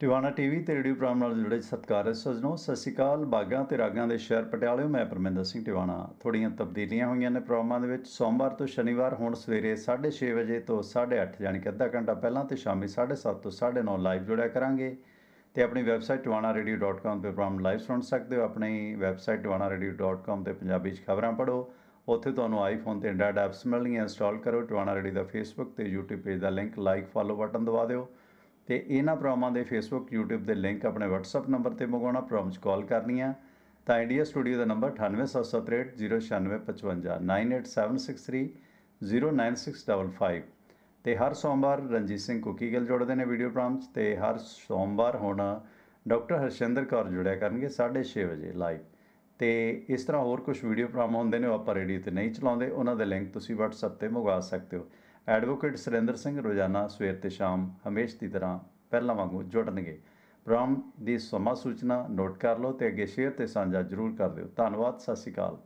Tiwana TV ਤੇ radio program ਨਾਲ ਜੁੜੇ ਸਤਿਕਾਰ ਸਜਣੋ ਸਤਿ ਸ਼੍ਰੀ ਅਕਾਲ ਬਾਗਾਂ ਤੇ ਰਾਗਾਂ ਦੇ ਸ਼ਹਿਰ ਪਟਿਆਲੇ ਮੈਂ ਪਰਮਿੰਦਰ ਸਿੰਘ ਟਿਵਾਣਾ ਥੋੜੀਆਂ ਤਬਦੀਲੀਆਂ ਹੋਈਆਂ ਨੇ ਪ੍ਰੋਗਰਾਮਾਂ ਦੇ ਵਿੱਚ ਸੋਮਵਾਰ ਤੋਂ ਸ਼ਨੀਵਾਰ ਹੁਣ ਸਵੇਰੇ 6:30 ਵਜੇ ਤੋਂ 8:30 ਯਾਨੀ ਕਿ ਅੱਧਾ ਘੰਟਾ ਪਹਿਲਾਂ ਤੇ ਸ਼ਾਮੀ 7:30 ਤੋਂ 9:30 ਲਾਈਵ ਜੁੜਿਆ ਕਰਾਂਗੇ ਤੇ ਆਪਣੀ ਵੈਬਸਾਈਟ tiwanaradio.com ਤੇ ਪ੍ਰੋਗਰਾਮ ਲਾਈਵ ਸੁਣ ਸਕਦੇ ਹੋ ਆਪਣੀ ਵੈਬਸਾਈਟ tiwanaradio.com ਤੇ ਪੰਜਾਬੀ ਵਿੱਚ ਖਬਰਾਂ ਪੜੋ ਉੱਥੇ ਤੁਹਾਨੂੰ ਆਈਫੋਨ ਤੇ ਐਂਡਰਾਇਡ ਐਪਸ ਮਿਲਣਗੀਆਂ ਇੰਸਟਾਲ ਕਰੋ ਟਿਵਾਣਾ ਰੇਡੀ ਦਾ ਫੇਸਬੁੱਕ ਤੇ YouTube ਪੇਜ ਦਾ ਲਿੰਕ ਲਾਈਕ ਫਾਲੋ ਬਟਨ ਦਬਾ ਦਿਓ ਤੇ ਇਹਨਾਂ ਪ੍ਰੋਗਰਾਮਾਂ ਦੇ ਫੇਸਬੁੱਕ YouTube ਦੇ ਲਿੰਕ ਆਪਣੇ WhatsApp ਨੰਬਰ ਤੇ ਮੰਗਵਾਉਣਾ ਪ੍ਰੋਗਰਾਮ 'ਚ ਕਾਲ ਕਰਨੀ ਆ ਤਾਂ ਆਈਡੀਆ ਸਟੂਡੀਓ ਦਾ ਨੰਬਰ 9877809655 9876309655 ਤੇ ਹਰ ਸੋਮਵਾਰ ਰਣਜੀਤ ਸਿੰਘ ਕੁਕੀ ਗੱਲ ਜੋੜਦੇ ਨੇ ਵੀਡੀਓ ਪ੍ਰੋਗਰਾਮ 'ਚ ਤੇ ਹਰ ਸੋਮਵਾਰ ਹੁਣ ਡਾਕਟਰ ਹਰਸ਼ਿੰਦਰ ਕੌਰ ਜੁੜਿਆ ਕਰਨਗੇ 6:30 ਵਜੇ ਲਾਈਵ ਤੇ ਇਸ ਤਰ੍ਹਾਂ ਹੋਰ ਕੁਝ ਵੀਡੀਓ ਪ੍ਰੋਗਰਾਮ ਹੁੰਦੇ ਨੇ ਉਹ ਆਪਾਂ ਰੇਡੀਓ ਤੇ ਨਹੀਂ ਚਲਾਉਂਦੇ ਉਹਨਾਂ ਦੇ ਲਿੰਕ ਤੁਸੀਂ WhatsApp ਤੇ ਮੰਗਵਾ ਸਕਦੇ ਹੋ ਐਡਵੋਕੇਟ ਸੁਰਿੰਦਰ ਸਿੰਘ ਰੋਜ਼ਾਨਾ ਸਵੇਰ ਤੇ ਸ਼ਾਮ ਹਮੇਸ਼ ਦੀ ਤਰ੍ਹਾਂ ਪਹਿਲਾਂ ਵਾਂਗੂ ਜੁੜਨਗੇ ਪ੍ਰੋਗਰਾਮ ਦੀ ਸਮਾਂ ਸੂਚਨਾ ਨੋਟ ਕਰ ਲਓ ਤੇ ਅੱਗੇ ਸ਼ੇਅਰ ਤੇ ਸਾਂਝਾ ਜ਼ਰੂਰ ਕਰ ਦਿਓ ਧੰਨਵਾਦ ਸਤਿ ਸ਼੍ਰੀ ਅਕਾਲ